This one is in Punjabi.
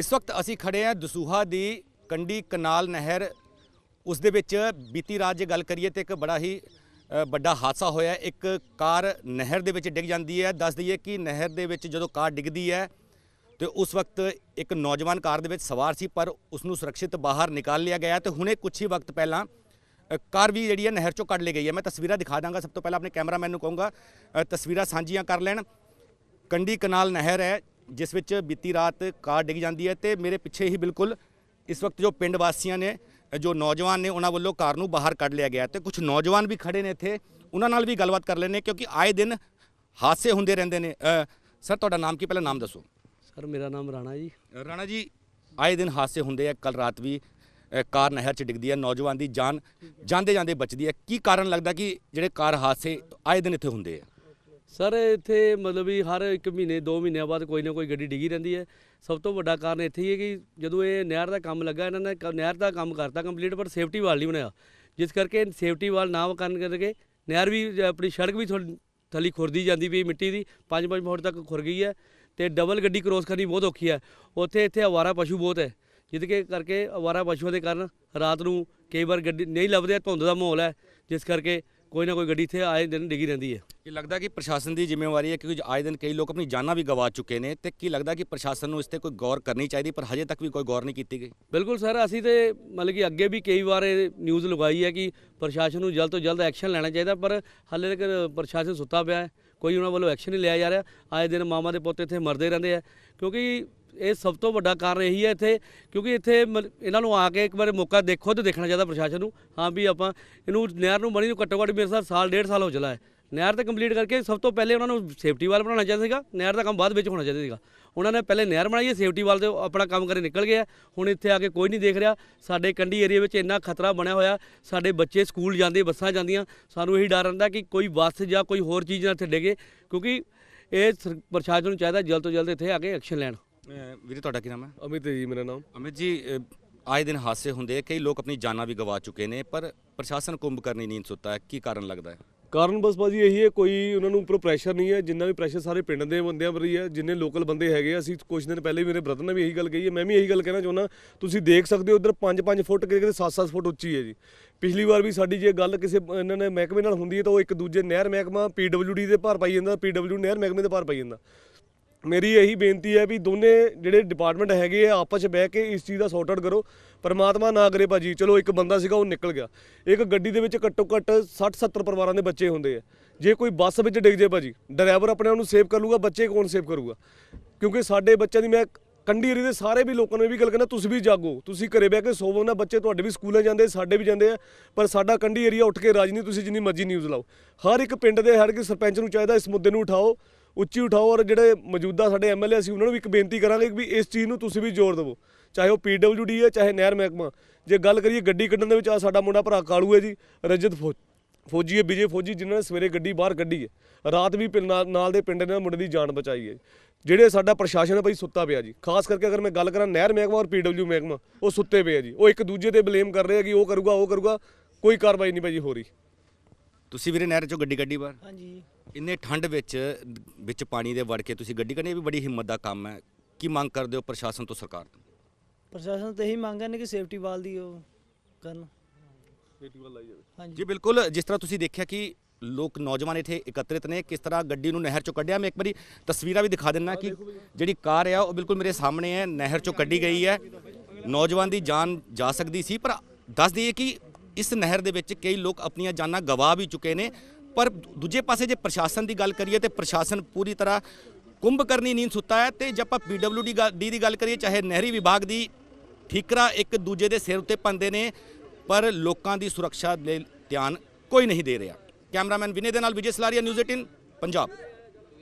ਇਸ ਵਕਤ ਅਸੀਂ ਖੜੇ ਆ ਦਸੂਹਾ ਦੀ ਕੰਡੀ ਕਨਾਲ ਨਹਿਰ ਉਸ ਦੇ ਵਿੱਚ ਬੀਤੀ ਰਾਤ ਜੇ ਗੱਲ ਕਰੀਏ ਤੇ ਇੱਕ ਬੜਾ ਹੀ ਵੱਡਾ ਹਾਦਸਾ ਹੋਇਆ ਇੱਕ ਕਾਰ ਨਹਿਰ ਦੇ ਵਿੱਚ ਡਿੱਗ ਜਾਂਦੀ ਹੈ ਦੱਸ ਦਈਏ ਕਿ ਨਹਿਰ ਦੇ ਵਿੱਚ ਜਦੋਂ ਕਾਰ ਡਿੱਗਦੀ ਹੈ ਤੇ ਉਸ ਵਕਤ ਇੱਕ ਨੌਜਵਾਨ ਕਾਰ ਦੇ ਵਿੱਚ ਸਵਾਰ ਸੀ ਪਰ ਉਸ ਨੂੰ ਸੁਰੱਖਿਅਤ ਬਾਹਰ ਨਿਕਾਲ ਲਿਆ ਗਿਆ ਤੇ ਹੁਣੇ ਕੁਝ ਹੀ ਵਕਤ ਪਹਿਲਾਂ ਕਾਰ ਵੀ ਜਿਹੜੀ ਹੈ ਨਹਿਰ ਚੋਂ ਕੱਢ ਲਈ ਗਈ ਹੈ ਮੈਂ ਤਸਵੀਰਾਂ ਦਿਖਾ ਦਾਂਗਾ ਸਭ ਤੋਂ ਪਹਿਲਾਂ ਆਪਣੇ ਕੈਮਰਾਮੈਨ ਨੂੰ ਕਹੂੰਗਾ ਤਸਵੀਰਾਂ ਸਾਂਝੀਆਂ ਕਰ ਲੈਣ ਕੰਡੀ ਕਨਾਲ ਨਹਿਰ ਹੈ ਜਿਸ ਵਿੱਚ ਬੀਤੀ ਰਾਤ ਕਾਰ ਡਿੱਗ ਜਾਂਦੀ ਹੈ ਤੇ ਮੇਰੇ ਪਿੱਛੇ ਹੀ ਬਿਲਕੁਲ ਇਸ ਵਕਤ ਜੋ ਪਿੰਡ ਵਾਸੀਆਂ ਨੇ ਜੋ ਨੌਜਵਾਨ ਨੇ ਉਹਨਾਂ ਵੱਲੋਂ ਕਾਰ ਨੂੰ ਬਾਹਰ ਕੱਢ ਲਿਆ ਗਿਆ ਤੇ ਕੁਝ ਨੌਜਵਾਨ ਵੀ ਖੜੇ ਨੇ ਇੱਥੇ ਉਹਨਾਂ ਨਾਲ ਵੀ ਗੱਲਬਾਤ ਕਰ ਲੈਣੇ ਕਿਉਂਕਿ ਆਏ ਦਿਨ ਹਾਦਸੇ ਹੁੰਦੇ ਰਹਿੰਦੇ ਨੇ ਸਰ ਤੁਹਾਡਾ ਨਾਮ ਕੀ ਪਹਿਲਾਂ ਨਾਮ ਦੱਸੋ ਸਰ ਮੇਰਾ ਨਾਮ ਰਾਣਾ ਜੀ ਰਾਣਾ ਜੀ ਆਏ ਦਿਨ ਹਾਦਸੇ ਹੁੰਦੇ ਆ ਕੱਲ ਰਾਤ ਵੀ ਕਾਰ ਨਹਿਰ 'ਚ ਡਿੱਗਦੀ ਹੈ ਨੌਜਵਾਨ ਦੀ ਜਾਨ ਜਾਂਦੇ ਜਾਂਦੇ ਬਚਦੀ ਹੈ ਕੀ ਕਾਰਨ ਲੱਗਦਾ ਕਿ ਜਿਹੜੇ ਕਾਰ ਹਾਦਸੇ ਆਏ ਦਿਨ ਇੱਥੇ ਹੁੰਦੇ ਆ ਸਰ ਇੱਥੇ ਮਤਲਬ ਵੀ ਹਰ 1 ਮਹੀਨੇ 2 ਮਹੀਨੇ ਬਾਅਦ ਕੋਈ ਨਾ ਕੋਈ ਗੱਡੀ ਡਿੱਗੀ ਰਹਿੰਦੀ ਹੈ ਸਭ ਤੋਂ ਵੱਡਾ ਕਾਰਨ ਇੱਥੇ ਹੀ ਹੈ ਕਿ ਜਦੋਂ ਇਹ ਨਹਿਰ ਦਾ ਕੰਮ ਲੱਗਾ ਇਹਨਾਂ ਨੇ ਨਹਿਰ ਦਾ ਕੰਮ ਕਰਤਾ ਕੰਪਲੀਟ ਪਰ ਸੇਫਟੀ ਵਾਲ ਨਹੀਂ ਬਣਾਇਆ ਜਿਸ ਕਰਕੇ ਸੇਫਟੀ ਵਾਲ ਨਾ ਕਰਨ ਕਰਕੇ ਨਹਿਰ ਵੀ ਆਪਣੀ ਸੜਕ ਵੀ ਥਲੀ ਖੁਰਦੀ ਜਾਂਦੀ ਵੀ ਮਿੱਟੀ ਦੀ 5-5 ਫੁੱਟ ਤੱਕ ਖੁਰ ਗਈ ਹੈ ਤੇ ਡਬਲ ਗੱਡੀ ਕ੍ਰੋਸ ਕਰਨੀ ਬਹੁਤ ਔਖੀ ਹੈ ਉੱਥੇ ਇੱਥੇ ਆਵਾਰਾ ਪਸ਼ੂ ਬਹੁਤ ਹੈ ਜਿਸ ਕਰਕੇ ਆਵਾਰਾ ਪਸ਼ੂਆਂ ਦੇ ਕਾਰਨ ਰਾਤ ਨੂੰ ਕਈ ਵਾਰ ਗੱਡੀ ਨਹੀਂ ਲੱਭਦੇ ਧੁੰਦ ਦਾ ਮਾਹੌਲ ਹੈ ਜਿਸ ਕਰਕੇ ਕੋਈ ਨਾ ਕੋਈ ਗੱਡੀ ਇੱਥੇ ਆਏ ਦਿਨ ਡਿੱਗੀ ਰਹਿੰਦੀ ਹੈ ਕੀ ਲੱਗਦਾ ਕਿ ਪ੍ਰਸ਼ਾਸਨ ਦੀ ਜ਼ਿੰਮੇਵਾਰੀ ਹੈ ਕਿਉਂਕਿ ਆਏ ਦਿਨ ਕਈ ਲੋਕ ਆਪਣੀ ਜਾਨਾਂ ਵੀ ਗਵਾ ਚੁੱਕੇ ਨੇ ਤੇ ਕੀ ਲੱਗਦਾ ਕਿ ਪ੍ਰਸ਼ਾਸਨ ਨੂੰ ਇਸ ਤੇ ਕੋਈ ਗੌਰ ਕਰਨੀ ਚਾਹੀਦੀ ਪਰ ਹਜੇ ਤੱਕ ਵੀ ਕੋਈ ਗੌਰ ਨਹੀਂ ਕੀਤੀ ਗਈ ਬਿਲਕੁਲ ਸਰ ਅਸੀਂ ਤੇ ਮਤਲਬ ਕਿ ਅੱਗੇ ਵੀ ਕਈ ਵਾਰ ਨਿਊਜ਼ ਲਗਾਈ ਹੈ ਕਿ ਪ੍ਰਸ਼ਾਸਨ ਨੂੰ ਜਲਦ ਤੋਂ ਜਲਦ ਐਕਸ਼ਨ ਲੈਣਾ ਚਾਹੀਦਾ ਪਰ ਹਾਲੇ ਤੱਕ ਪ੍ਰਸ਼ਾਸਨ ਸੁੱਤਾ ਪਿਆ ਹੈ ਕੋਈ ਉਹਨਾਂ ਵੱਲੋਂ ਐਕਸ਼ਨ ਨਹੀਂ ਲਿਆ ਜਾ ਰਿਹਾ ਆਏ ਦਿਨ ਮਾਮਾ ਦੇ ਪੁੱਤ ਇੱਥੇ ਮਰਦੇ ਰਹਿੰਦੇ ਆ ਕਿਉਂਕਿ ਇਹ ਸਭ ਤੋਂ ਵੱਡਾ ਕਾਰਨ ਇਹੀ ਹੈ ਇੱਥੇ ਕਿਉਂਕਿ ਇੱਥੇ ਇਹਨਾਂ ਨੂੰ ਆ ਕੇ ਇੱਕ ਵਾਰ ਮੌਕਾ ਦੇਖੋ ਤੇ ਦੇਖਣਾ ਚਾਹੀਦਾ ਪ੍ਰਸ਼ਾਸਨ ਨੂੰ ਹਾਂ ਵੀ ਆਪਾਂ ਇਹਨੂੰ ਨਹਿਰ ਨੂੰ ਬਣੀ ਨੂੰ ਘੱਟੋ ਘੱਟ ਮੇਰੇ ਸਾਹ ਸਾਲ ਡੇਢ ਸਾਲ ਹੋ ਚਲਾ ਹੈ ਨਹਿਰ ਤਾਂ ਕੰਪਲੀਟ ਕਰਕੇ ਸਭ ਤੋਂ ਪਹਿਲੇ ਉਹਨਾਂ ਨੂੰ ਸੇਫਟੀ ਵਾਲ ਬਣਾਉਣਾ ਚਾਹੀਦਾ ਸੀਗਾ ਨਹਿਰ ਦਾ ਕੰਮ ਬਾਅਦ ਵਿੱਚ ਹੋਣਾ ਚਾਹੀਦਾ ਸੀਗਾ ਉਹਨਾਂ ਨੇ ਪਹਿਲੇ ਨਹਿਰ ਬਣਾਈ ਸੇਫਟੀ ਵਾਲ ਤੇ ਆਪਣਾ ਕੰਮ ਕਰੇ ਨਿਕਲ ਗਿਆ ਹੁਣ ਇੱਥੇ ਆ ਕੇ ਕੋਈ ਨਹੀਂ ਦੇਖ ਰਿਹਾ ਸਾਡੇ ਕੰਢੀ ਏਰੀਆ ਵਿੱਚ ਇੰਨਾ ਖਤਰਾ ਬਣਿਆ ਹੋਇਆ ਸਾਡੇ ਬੱਚੇ ਸਕੂਲ ਜਾਂਦੇ ਬੱਸਾਂ ਜਾਂਦੀਆਂ ਸਾਨੂੰ ਇਹੀ ਡਰ ਰਹਿੰਦਾ ਕਿ ਕੋਈ ਬੱਸ ਜਾਂ ਕੋਈ ਹੋਰ ਚੀਜ਼ ਨਾ ਇੱਥੇ ਡਿੱਗੇ ਕਿਉਂਕਿ ਇਹ ਪ੍ਰਸ਼ਾਸਨ ਨੂੰ ਚਾਹੀਦਾ ਜਲਦ ਤੋਂ ਜਲਦ ਇੱਥੇ ਆ ਕੇ ਐਕਸ਼ਨ ਲੈਣ ਵੀਰੇ ਤੁਹਾਡਾ ਕੀ ਨਾਮ ਹੈ ਅਮਿਤ ਜੀ ਮੇਰਾ ਨਾਮ ਅਮਿਤ ਜੀ ਆਏ ਦਿਨ ਹਾਦਸੇ ਹੁੰਦੇ ਆ ਕਈ ਲੋਕ ਆਪਣੀ ਜਾਨਾਂ ਵੀ ਗਵਾ ਚੁੱਕੇ ਨੇ ਪਰ ਪ੍ਰਸ਼ਾਸਨ ਕੁੰਭਕਰਨੀ ਨਹੀਂ ਸੁੱਤਾ ਕੀ ਕਾਰਨ ਲੱਗਦਾ ਹੈ ਕਾਰਨ ਬਸ ਭਾਜੀ ਇਹੀ ਹੈ ਕੋਈ ਉਹਨਾਂ ਨੂੰ ਉੱਪਰੋਂ ਪ੍ਰੈਸ਼ਰ ਨਹੀਂ ਹੈ ਜਿੰਨਾ ਵੀ ਪ੍ਰੈਸ਼ਰ ਸਾਰੇ ਪਿੰਡ ਦੇ ਬੰਦਿਆਂ ਪਰ ਹੀ ਹੈ ਜਿੰਨੇ ਲੋਕਲ ਬੰਦੇ ਹੈਗੇ ਆ ਅਸੀਂ ਕੁਝ ਦਿਨ ਪਹਿਲੇ ਮੇਰੇ ਬ੍ਰਦਰ ਨੇ ਵੀ ਇਹੀ ਗੱਲ ਕਹੀ ਹੈ ਮੈਂ ਵੀ ਇਹੀ ਗੱਲ ਕਹਿਣਾ ਚਾਹੁੰਦਾ ਤੁਸੀਂ ਦੇਖ ਸਕਦੇ ਹੋ ਉਧਰ 5-5 ਫੁੱਟ ਕਿਤੇ ਕਿਤੇ 7-7 ਫੁੱਟ ਉੱਚੀ ਹੈ ਜੀ ਪਿਛਲੀ ਵਾਰ ਵੀ ਸਾਡੀ ਜੇ ਗੱਲ ਕਿਸੇ ਇਹਨਾਂ ਨੇ ਮਹਿਕਮੇ ਨਾਲ ਹੁੰਦੀ ਹੈ ਤਾਂ ਉਹ ਇੱਕ ਦੂਜੇ ਨਹਿਰ ਮਹਿਕਮਾ ਪੀਡਬਲਯੂਡੀ ਦੇ ਭਾਰ ਪਾਈ ਜਾਂਦਾ ਪੀਡਬਲਯੂ ਨਹਿਰ ਮਹਿਕਮੇ ਦੇ ਭਾਰ ਪਾਈ ਜਾਂਦਾ ਮੇਰੀ ਇਹੀ ਬੇਨਤੀ ਹੈ ਵੀ ਦੋਨੇ ਜਿਹੜੇ ਡਿਪਾਰਟਮੈਂਟ ਹੈਗੇ ਆ ਆਪਸ ਵਿੱਚ ਬਹਿ ਕੇ ਇਸ ਚੀਜ਼ ਦਾ ਸੌਟ ਆਊਟ ਕਰੋ ਪਰਮਾਤਮਾ ਨਾ ਕਰੇ ਭਾਜੀ ਚਲੋ ਇੱਕ ਬੰਦਾ ਸੀਗਾ ਉਹ ਨਿਕਲ ਗਿਆ ਇੱਕ ਗੱਡੀ ਦੇ ਵਿੱਚ ਘੱਟੋ ਘੱਟ 60 70 ਪਰਿਵਾਰਾਂ ਦੇ ਬੱਚੇ ਹੁੰਦੇ ਆ ਜੇ ਕੋਈ ਬੱਸ ਵਿੱਚ ਡਿੱਗ ਜੇ ਭਾਜੀ ਡਰਾਈਵਰ ਆਪਣੇ ਉਹਨੂੰ ਸੇਵ ਕਰ ਲੂਗਾ ਬੱਚੇ ਕੌਣ ਸੇਵ ਕਰੂਗਾ ਕਿਉਂਕਿ ਸਾਡੇ ਬੱਚਿਆਂ ਦੀ ਮੈਂ ਕੰਢੀ ਏਰੀਏ ਦੇ ਸਾਰੇ ਵੀ ਲੋਕਾਂ ਨੂੰ ਵੀ ਗੱਲ ਕਰਨਾ ਤੁਸੀਂ ਵੀ ਜਾਗੋ ਤੁਸੀਂ ਘਰੇ ਬਹਿ ਕੇ ਸੋਵੋ ਨਾ ਬੱਚੇ ਤੁਹਾਡੇ ਵੀ ਸਕੂਲਾਂ ਜਾਂਦੇ ਸਾਡੇ ਵੀ ਜਾਂਦੇ ਆ ਪਰ ਸਾਡਾ ਕੰਢੀ ਏਰੀਆ ਉੱਠ ਕੇ ਨਹੀਂ ਤੁਸੀਂ ਜਿੰਨੀ ਮਰਜ਼ੀ ਨਿਊਜ਼ ਲਾਓ ਹਰ ਇੱਕ ਪਿੰਡ ਦੇ ਹਰ ਇੱਕ ਸਰਪੰਚ ਨੂੰ ਚਾਹੀਦਾ ਇਸ ਮੁੱਦੇ ਨੂੰ ਉਠਾਓ ਉੱਚੀ ਉਠਾਓ ਔਰ ਜਿਹੜੇ ਮੌਜੂਦਾ ਸਾਡੇ ਐਮਐਲਏ ਸੀ ਉਹਨਾਂ ਨੂੰ ਵੀ ਇੱਕ ਬੇਨਤੀ ਕਰਾਂਗੇ ਵੀ ਇਸ ਚੀਜ਼ ਨੂੰ ਤੁਸੀਂ ਵੀ ਜ਼ੋਰ ਦਿਵੋ ਚਾਹੇ ਉਹ ਪੀਡਬਲਯੂਡੀ ਹੈ ਚਾਹੇ ਨਹਿਰ ਮਹਿਕਮਾ ਜੇ ਗੱਲ ਕਰੀਏ ਗੱਡੀ ਕੱਢਣ ਦੇ ਵਿੱਚ ਆ ਸਾਡਾ ਮੁੰਡਾ ਭਰਾ ਕਾਲੂ ਹੈ ਜੀ ਰਜਤ ਫੌਜੀ ਹੈ ਵਿਜੇ ਫੌਜੀ ਜਿਨ੍ਹਾਂ ਨੇ ਸਵੇਰੇ ਗੱਡੀ ਬਾਹਰ ਕੱਢੀ ਹੈ ਰਾਤ ਵੀ ਨਾਲ ਦੇ ਪਿੰਡ ਦੇ ਮੁੰਡੇ ਦੀ ਜਾਨ ਬਚਾਈ ਹੈ ਜਿਹੜੇ ਸਾਡਾ ਪ੍ਰਸ਼ਾਸਨ ਹੈ ਭਾਈ ਸੁੱਤਾ ਪਿਆ ਜੀ ਖਾਸ ਕਰਕੇ ਅਗਰ ਮੈਂ ਗੱਲ ਕਰਾਂ ਨਹਿਰ ਮਹਿਕਮਾ ਔਰ ਪੀਡਬਲਯੂ ਮਹਿਕਮਾ ਉਹ ਸੁੱਤੇ ਪਏ ਆ ਜੀ ਉਹ ਇੱਕ ਦੂਜੇ ਤੇ ਬਲੇਮ ਕਰ ਰਹੇ ਆ ਕਿ ਉਹ ਕਰੂਗਾ ਉਹ ਕਰੂਗਾ ਕੋਈ ਕਾਰਵਾਈ ਨਹੀਂ ਭਾਈ ਹੋ ਰਹੀ ਤੁਸੀਂ ਵੀਰੇ ਨਹਿਰ ਚੋਂ ਗੱਡੀ ਕੱਢੀ ਬਾਹਰ ਹਾਂਜੀ ਇੰਨੇ ਠੰਡ ਵਿੱਚ ਵਿੱਚ ਪਾਣੀ ਦੇ ਵੜ ਕੇ ਤੁਸੀਂ ਗੱਡੀ ਕੱਢਣੀ ਇਹ ਵੀ ਬੜੀ ਹਿੰਮਤ ਦਾ ਕੰਮ ਹੈ ਕੀ ਮੰਗ ਕਰਦੇ ਹੋ ਪ੍ਰਸ਼ਾਸਨ ਤੋਂ ਸਰਕਾਰ ਤੋਂ ਪ੍ਰਸ਼ਾਸਨ ਤੇ ਹੀ ਮੰਗ ਹੈ ਕਿ ਸੇਫਟੀ ਵਾਲ ਦੀ ਉਹ ਕਰਨ ਸੇਫਟੀ ਵਾਲ ਲਾਈ ਜਾਵੇ ਹਾਂਜੀ ਜੀ ਬਿਲਕੁਲ ਜਿਸ ਤਰ੍ਹਾਂ ਤੁਸੀਂ ਦੇਖਿਆ ਕਿ ਲੋਕ ਨੌਜਵਾਨ ਇਥੇ ਇਕੱਤਰਿਤ ਨੇ ਕਿਸ ਤਰ੍ਹਾਂ ਗੱਡੀ ਨੂੰ ਨਹਿਰ ਚੋਂ ਕੱਢਿਆ ਮੈਂ ਇੱਕ ਵਾਰੀ ਤਸਵੀਰਾਂ ਵੀ ਦਿਖਾ ਦਿੰਨਾ ਕਿ ਜਿਹੜੀ ਕਾਰ ਆ ਉਹ ਬਿਲਕੁਲ ਮੇਰੇ ਸਾਹਮਣੇ ਹੈ ਨਹਿਰ ਚੋਂ ਕੱਢੀ ਗਈ ਹੈ ਨੌਜਵਾਨ ਦੀ ਜਾਨ ਜਾ ਸਕਦੀ ਸੀ ਪਰ ਦੱਸ ਦਈਏ ਕਿ ਇਸ ਨਹਿਰ ਦੇ ਵਿੱਚ ਕਈ ਲੋਕ ਆਪਣੀਆਂ ਜਾਨਾਂ ਗਵਾ ਵੀ ਚੁੱਕੇ ਨੇ ਪਰ ਦੂਜੇ ਪਾਸੇ ਜੇ ਪ੍ਰਸ਼ਾਸਨ ਦੀ ਗੱਲ ਕਰੀਏ ਤੇ ਪ੍ਰਸ਼ਾਸਨ ਪੂਰੀ ਤਰ੍ਹਾਂ ਕੁੰਭ ਕਰਨੀ ਨੀਂਦ ਸੁੱਤਾ ਹੈ ਤੇ ਜੇ ਆਪਾਂ ਪੀਡਬਲਯੂਡੀ ਦੀ ਗੱਲ ਕਰੀਏ ਚਾਹੇ ਨਹਿਰੀ ਵਿਭਾਗ ਦੀ ਠੀਕਰਾ ਇੱਕ ਦੂਜੇ ਦੇ ਸਿਰ ਉੱਤੇ ਪੰਦੇ ਨੇ ਪਰ ਲੋਕਾਂ ਦੀ ਸੁਰੱਖਿਆ ਦੇ ਧਿਆਨ ਕੋਈ ਨਹੀਂ ਦੇ ਰਿਹਾ ਕੈਮਰਾਮੈਨ ਵਿਨੇ ਦੇ ਨਾਲ ਵਿਜੇ ਸਲਾਰੀਆ ਨਿਊਜ਼ 18 ਪੰਜਾਬ